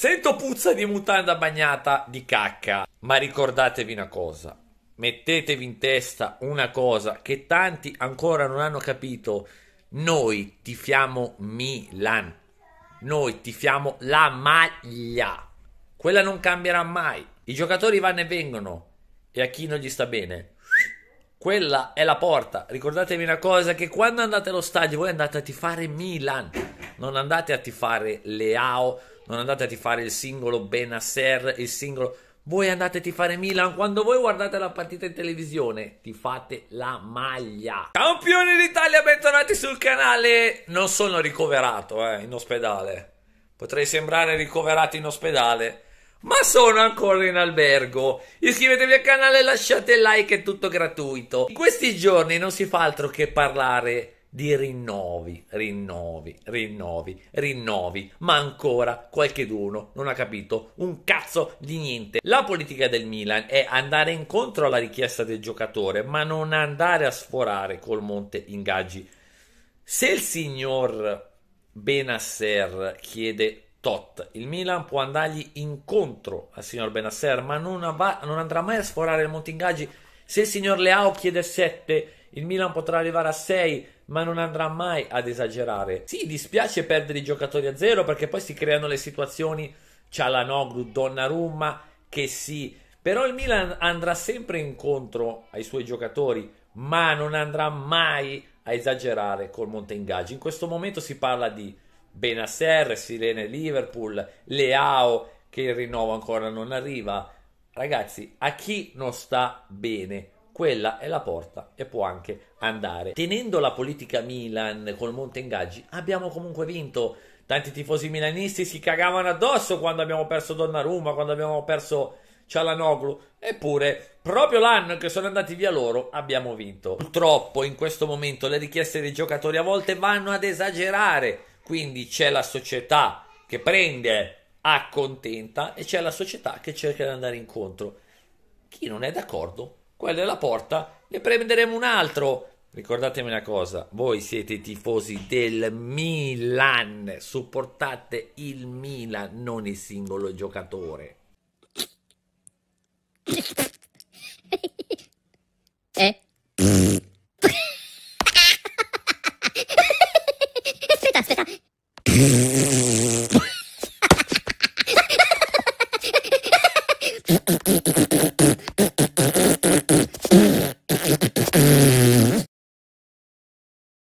Sento puzza di mutanda bagnata di cacca. Ma ricordatevi una cosa. Mettetevi in testa una cosa che tanti ancora non hanno capito. Noi tifiamo Milan. Noi tifiamo la maglia. Quella non cambierà mai. I giocatori vanno e vengono. E a chi non gli sta bene. Quella è la porta. Ricordatevi una cosa che quando andate allo stadio voi andate a tifare Milan. Non andate a tifare Leao non andate a fare il singolo Benasser, il singolo... Voi andate a fare Milan, quando voi guardate la partita in televisione, ti fate la maglia. Campioni d'Italia, bentornati sul canale! Non sono ricoverato, eh, in ospedale. Potrei sembrare ricoverato in ospedale, ma sono ancora in albergo. Iscrivetevi al canale, lasciate like, è tutto gratuito. In questi giorni non si fa altro che parlare di rinnovi, rinnovi, rinnovi, rinnovi, ma ancora qualcheduno non ha capito un cazzo di niente. La politica del Milan è andare incontro alla richiesta del giocatore, ma non andare a sforare col monte ingaggi. Se il signor Benasser chiede tot, il Milan può andargli incontro al signor Benasser, ma non, av- non andrà mai a sforare il monte ingaggi. Se il signor Leao chiede 7, il Milan potrà arrivare a 6 ma non andrà mai ad esagerare. Sì, dispiace perdere i giocatori a zero perché poi si creano le situazioni Cialanoglu, Donnarumma che sì, però il Milan andrà sempre incontro ai suoi giocatori, ma non andrà mai a esagerare col monte ingaggi. In questo momento si parla di Benasser, Silene Liverpool, Leao che il rinnovo ancora non arriva. Ragazzi, a chi non sta bene quella è la porta e può anche andare. Tenendo la politica Milan col monte ingaggi, abbiamo comunque vinto. Tanti tifosi milanisti si cagavano addosso quando abbiamo perso Donnarumma, quando abbiamo perso Cialanoglu. Eppure, proprio l'anno in cui sono andati via loro, abbiamo vinto. Purtroppo, in questo momento, le richieste dei giocatori a volte vanno ad esagerare. Quindi c'è la società che prende, accontenta, e c'è la società che cerca di andare incontro. Chi non è d'accordo quella è la porta, ne prenderemo un altro. Ricordatemi una cosa, voi siete i tifosi del Milan, supportate il Milan, non il singolo giocatore.